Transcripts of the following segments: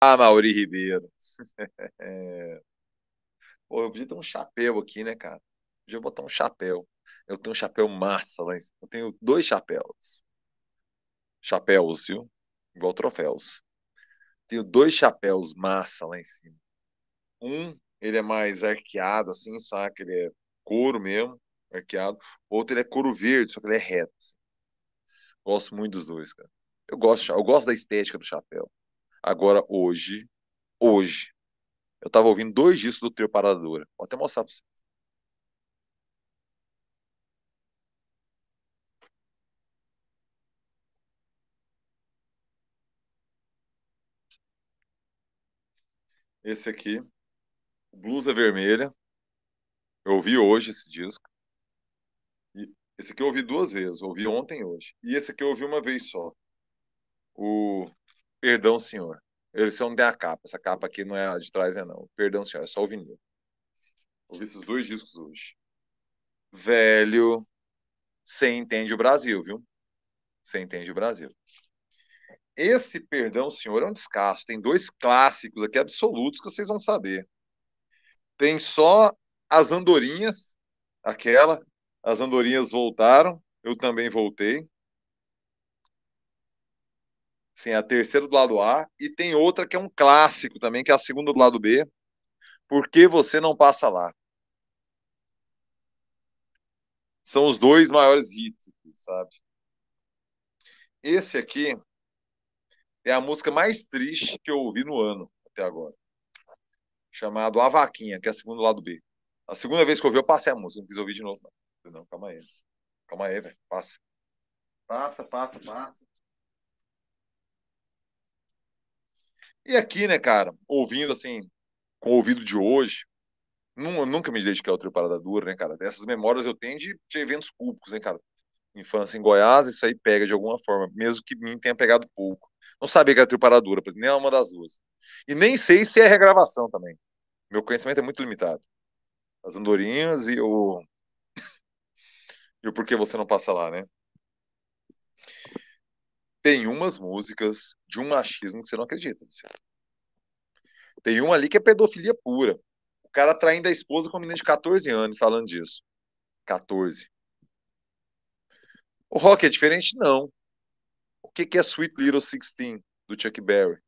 Ah, Mauri Ribeiro. Pô, eu podia ter um chapéu aqui, né, cara? Podia botar um chapéu. Eu tenho um chapéu massa lá em cima. Eu tenho dois chapéus. Chapéus, viu? Igual troféus. Tenho dois chapéus massa lá em cima. Um, ele é mais arqueado, assim, saca? Ele é couro mesmo, arqueado. Outro, ele é couro verde, só que ele é reto. Assim. Gosto muito dos dois, cara. Eu gosto, eu gosto da estética do chapéu. Agora, hoje, hoje, eu estava ouvindo dois discos do Trio Parada Vou até mostrar para vocês. Esse aqui, Blusa Vermelha. Eu ouvi hoje esse disco. E esse aqui eu ouvi duas vezes. Ouvi ontem e hoje. E esse aqui eu ouvi uma vez só. O Perdão, Senhor. Eles são onde é a capa. Essa capa aqui não é a de trás, é não. Perdão, senhor, é só o vinil. Ouvi esses dois discos hoje. Velho, você entende o Brasil, viu? Você entende o Brasil. Esse Perdão, Senhor é um descasso. Tem dois clássicos aqui absolutos que vocês vão saber. Tem só As Andorinhas, aquela. As Andorinhas voltaram, eu também voltei. Sim, a terceira do lado A. E tem outra que é um clássico também, que é a segunda do lado B. Por que você não passa lá? São os dois maiores hits, sabe? Esse aqui é a música mais triste que eu ouvi no ano até agora. Chamado A Vaquinha, que é a segunda do lado B. A segunda vez que eu ouvi, eu passei a música, não quis ouvir de novo. Não, não calma aí. Calma aí, velho. Passa. Passa, passa, passa. E aqui, né, cara, ouvindo assim, com o ouvido de hoje, não, nunca me dediquei ao trio Parada Dura, né, cara? Essas memórias eu tenho de, de eventos públicos, né, cara? Infância em Goiás, isso aí pega de alguma forma, mesmo que mim tenha pegado pouco. Não sabia que era trio Parada Dura, nem é uma das duas. E nem sei se é regravação também. Meu conhecimento é muito limitado. As Andorinhas e o. e o Por que Você Não Passa Lá, né? tem umas músicas de um machismo que você não acredita. Tem uma ali que é pedofilia pura. O cara traindo a esposa com uma menina de 14 anos falando disso. 14. O rock é diferente? Não. O que, que é Sweet Little Sixteen, do Chuck Berry?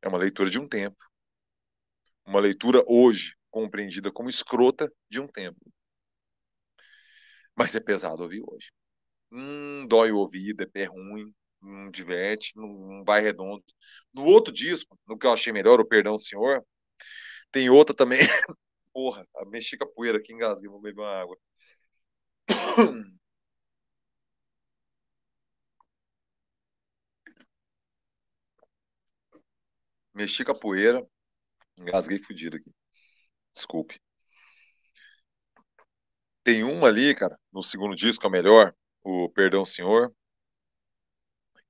É uma leitura de um tempo. Uma leitura hoje compreendida como escrota de um tempo. Mas é pesado ouvir hoje. Hum, dói o ouvido, é pé ruim, não diverte, não, não vai redondo. No outro disco, no que eu achei melhor, o Perdão Senhor, tem outra também. Porra, mexi com a poeira aqui, engasguei, vou beber uma água. mexi com a poeira, engasguei fudido aqui. Desculpe. Tem uma ali, cara, no segundo disco, a melhor, o Perdão Senhor,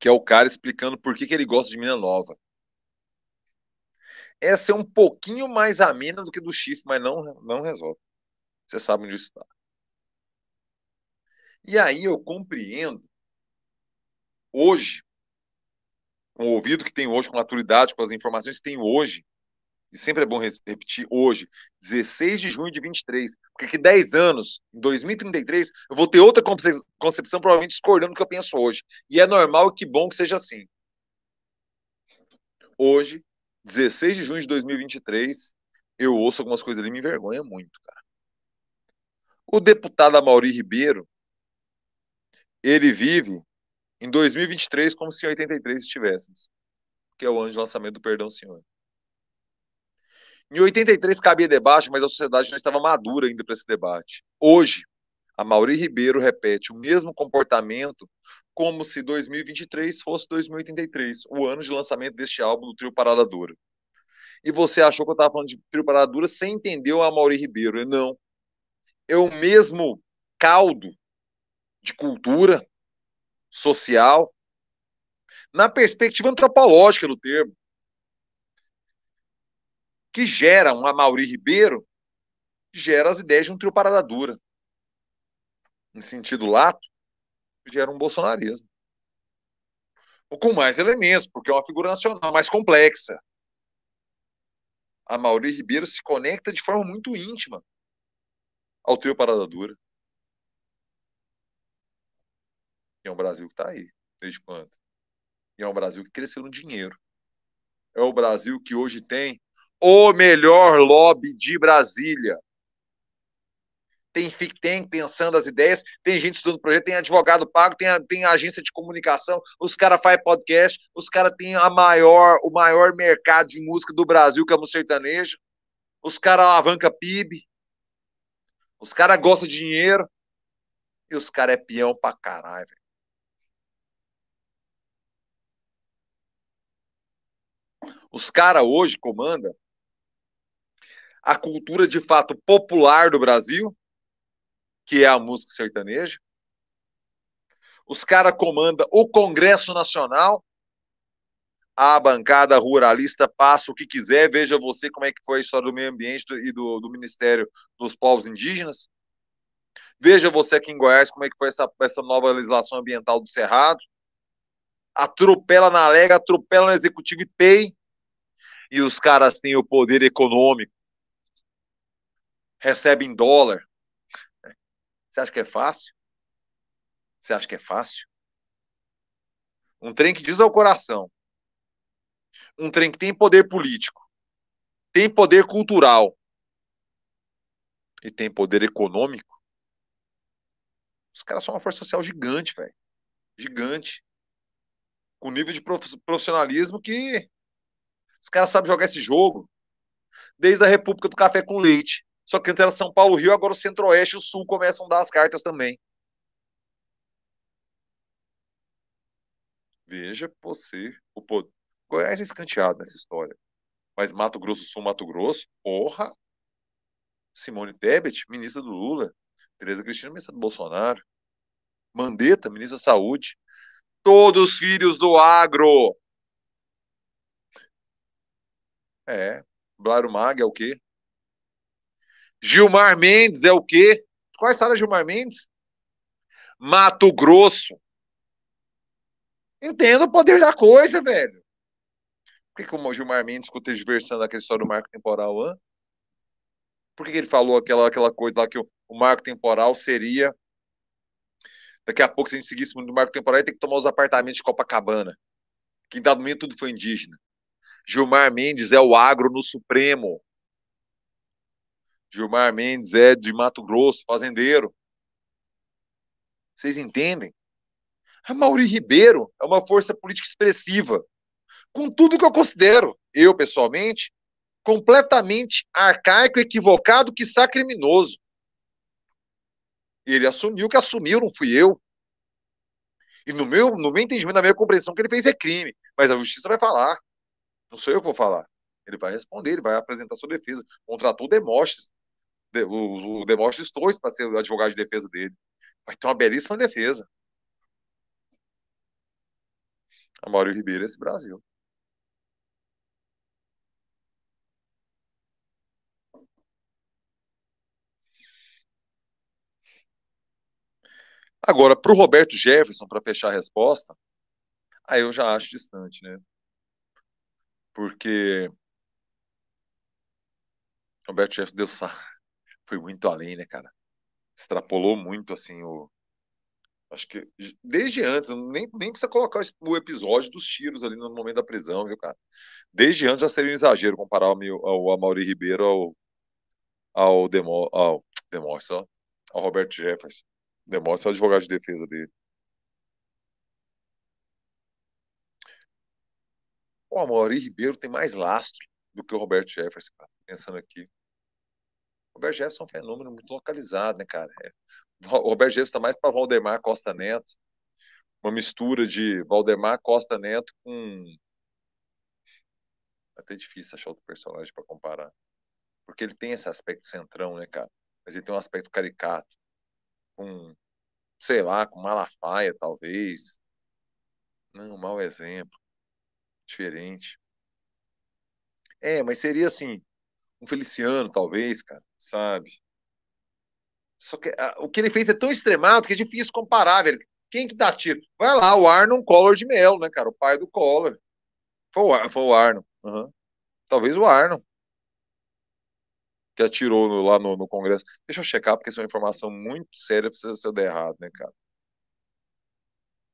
que é o cara explicando por que, que ele gosta de mina nova. Essa é um pouquinho mais amena do que do chifre, mas não, não resolve. Você sabe onde está. E aí eu compreendo, hoje, com o ouvido que tem hoje, com a maturidade, com as informações que tem hoje, e sempre é bom repetir hoje, 16 de junho de 23, porque daqui 10 anos, em 2033, eu vou ter outra concepção, provavelmente discordando do que eu penso hoje. E é normal e que bom que seja assim. Hoje, 16 de junho de 2023, eu ouço algumas coisas ali e me envergonha muito, cara. O deputado Amaury Ribeiro, ele vive em 2023 como se em 83 estivéssemos, que é o ano de lançamento do Perdão Senhor. Em 83 cabia debate, mas a sociedade não estava madura ainda para esse debate. Hoje, a Mauri Ribeiro repete o mesmo comportamento como se 2023 fosse 2083, o ano de lançamento deste álbum do Trio Parada Dura. E você achou que eu estava falando de Trio Parada Dura sem entender o Mauri Ribeiro. Eu, não. É o mesmo caldo de cultura social na perspectiva antropológica do termo que gera um Amauri Ribeiro, gera as ideias de um trio parada dura. Em sentido lato, gera um bolsonarismo. Com mais elementos, porque é uma figura nacional mais complexa. A Mauri Ribeiro se conecta de forma muito íntima ao trio Parada Dura. E é um Brasil que está aí, desde quando? E é um Brasil que cresceu no dinheiro. É o Brasil que hoje tem o melhor lobby de Brasília. Tem tem pensando as ideias, tem gente estudando projeto, tem advogado pago, tem, tem agência de comunicação, os caras fazem podcast, os caras têm a maior, o maior mercado de música do Brasil, que é o sertanejo. Os caras alavanca PIB. Os caras gostam de dinheiro. E os caras é peão pra caralho, velho. Os caras hoje comanda a cultura de fato popular do Brasil, que é a música sertaneja. Os caras comandam o Congresso Nacional. A bancada ruralista passa o que quiser. Veja você como é que foi a história do meio ambiente e do, do Ministério dos Povos Indígenas. Veja você aqui em Goiás como é que foi essa, essa nova legislação ambiental do Cerrado. Atropela na Lega, atropela no Executivo e PEI. E os caras têm o poder econômico recebe em dólar. Você acha que é fácil? Você acha que é fácil? Um trem que diz ao coração. Um trem que tem poder político, tem poder cultural e tem poder econômico. Os caras são uma força social gigante, velho. Gigante. Com nível de profissionalismo que os caras sabem jogar esse jogo. Desde a República do Café com Leite. Só que antes era São Paulo, Rio, agora o Centro-Oeste e o Sul começam a dar as cartas também. Veja você o poder. Goiás é escanteado nessa história. Mas Mato Grosso Sul, Mato Grosso, porra! Simone Tebet, ministra do Lula. Tereza Cristina, ministra do Bolsonaro. Mandetta, ministra da Saúde. Todos filhos do agro. É. Blarumag é o quê? Gilmar Mendes é o quê? Qual é a de Gilmar Mendes? Mato Grosso. Entenda o poder da coisa, velho. Por que, que o Gilmar Mendes ficou diversando aquela história do marco temporal, hã? Por que, que, ele falou aquela, aquela coisa lá que o, o, marco temporal seria. Daqui a pouco, se a gente seguisse muito do marco temporal, ia ter que tomar os apartamentos de Copacabana. Que em dado momento tudo foi indígena. Gilmar Mendes é o agro no Supremo. Gilmar Mendes é de Mato Grosso, fazendeiro. Vocês entendem? A Mauri Ribeiro é uma força política expressiva. Com tudo que eu considero, eu pessoalmente, completamente arcaico, equivocado, que está criminoso. Ele assumiu que assumiu, não fui eu. E no meu, no meu entendimento, na minha compreensão, que ele fez é crime. Mas a justiça vai falar. Não sou eu que vou falar. Ele vai responder, ele vai apresentar sua defesa. Contratou Demóstenes o, o Demóstenes Torres para ser o advogado de defesa dele. Vai ter uma belíssima defesa. A Mauro Ribeiro é esse Brasil. Agora, para o Roberto Jefferson, para fechar a resposta, aí eu já acho distante, né? Porque Roberto Jefferson deu sarro foi muito além, né, cara? Extrapolou muito, assim, o. Acho que desde antes, nem, nem precisa colocar o episódio dos tiros ali no momento da prisão, viu, cara? Desde antes já seria um exagero comparar o, o Amaury Ribeiro ao, ao Demo, ao Demorce, ao Robert Jefferson. Demorce é o advogado de defesa dele. O Amaury Ribeiro tem mais lastro do que o Roberto Jefferson, cara. pensando aqui. Robert Jefferson é um fenômeno muito localizado, né, cara? É, o Robert Jefferson está mais para Valdemar Costa Neto, uma mistura de Valdemar Costa Neto com. Até difícil achar outro personagem para comparar. Porque ele tem esse aspecto centrão, né, cara? Mas ele tem um aspecto caricato. Com, sei lá, com Malafaia, talvez. Não, mau exemplo. Diferente. É, mas seria assim, um Feliciano, talvez, cara, sabe? Só que a, ah, o que ele fez é tão extremado que é difícil comparar, velho. Quem que dá tiro? Vai lá, o Arnon Collor de Melo, né, cara? O pai do Collor. Foi o, foi o Arnon. Uhum. Talvez o Arnon. Que atirou no, lá no, no, Congresso. Deixa eu checar, porque isso é uma informação muito séria precisa ser eu errado, né, cara?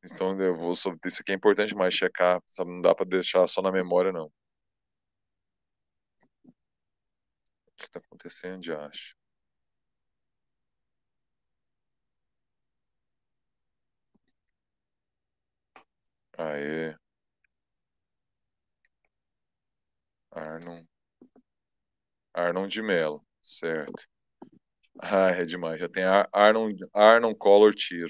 Então, eu vou sobre isso aqui é importante mais checar, sabe? Não dá para deixar só na memória, não. que está acontecendo, de acho. Aê. Arnon. Arnon de Mello, certo. Ah, é demais. Já tem Ar Arnon, Arnon Collor Tiro.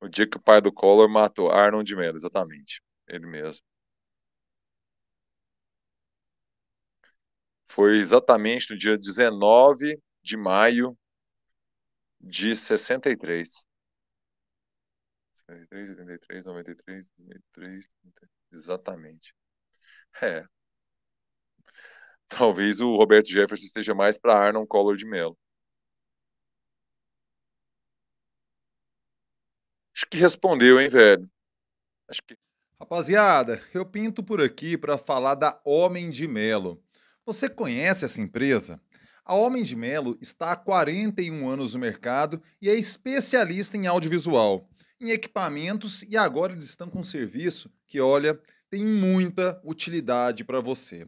O dia que o pai do Collor matou Arnon de Mello, exatamente. Ele mesmo. Foi exatamente no dia 19 de maio de 63. 63, 83, 93, 93, 93 exatamente. É. Talvez o Roberto Jefferson esteja mais para Arnon Collor de Mello. Acho que respondeu, hein, velho? Acho que. Rapaziada, eu pinto por aqui para falar da Homem de Melo. Você conhece essa empresa? A Homem de Melo está há 41 anos no mercado e é especialista em audiovisual, em equipamentos e agora eles estão com um serviço que, olha, tem muita utilidade para você.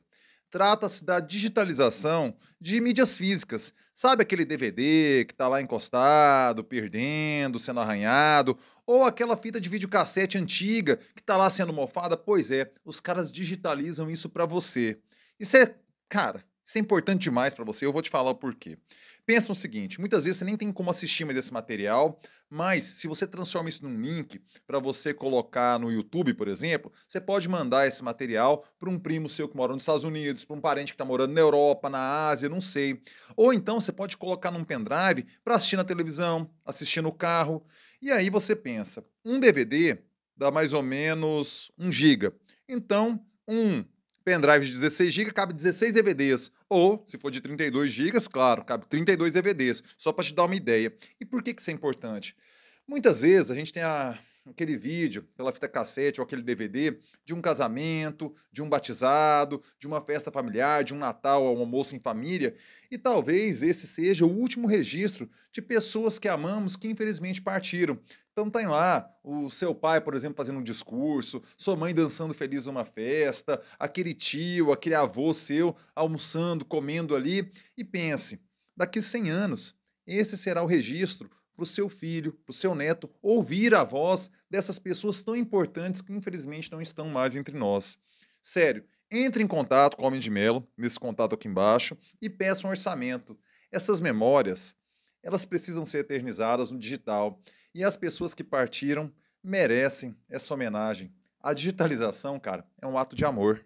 Trata-se da digitalização de mídias físicas. Sabe aquele DVD que está lá encostado, perdendo, sendo arranhado? Ou aquela fita de videocassete antiga que está lá sendo mofada? Pois é, os caras digitalizam isso para você. Isso é Cara, isso é importante demais para você, eu vou te falar o porquê. Pensa o seguinte, muitas vezes você nem tem como assistir mais esse material, mas se você transforma isso num link para você colocar no YouTube, por exemplo, você pode mandar esse material para um primo seu que mora nos Estados Unidos, para um parente que está morando na Europa, na Ásia, não sei. Ou então você pode colocar num pendrive para assistir na televisão, assistir no carro. E aí você pensa, um DVD dá mais ou menos um giga. Então, um pendrive de 16 GB cabe 16 DVDs. Ou, se for de 32 GB, claro, cabe 32 DVDs. Só para te dar uma ideia. E por que, que isso é importante? Muitas vezes a gente tem a aquele vídeo aquela fita cassete ou aquele DVD de um casamento, de um batizado, de uma festa familiar, de um Natal ou um almoço em família, e talvez esse seja o último registro de pessoas que amamos que infelizmente partiram. Então tem tá lá o seu pai, por exemplo, fazendo um discurso, sua mãe dançando feliz numa festa, aquele tio, aquele avô seu almoçando, comendo ali, e pense, daqui 100 anos, esse será o registro para o seu filho, para o seu neto, ouvir a voz dessas pessoas tão importantes que infelizmente não estão mais entre nós. Sério, entre em contato com o Homem de Melo, nesse contato aqui embaixo, e peça um orçamento. Essas memórias, elas precisam ser eternizadas no digital. E as pessoas que partiram merecem essa homenagem. A digitalização, cara, é um ato de amor.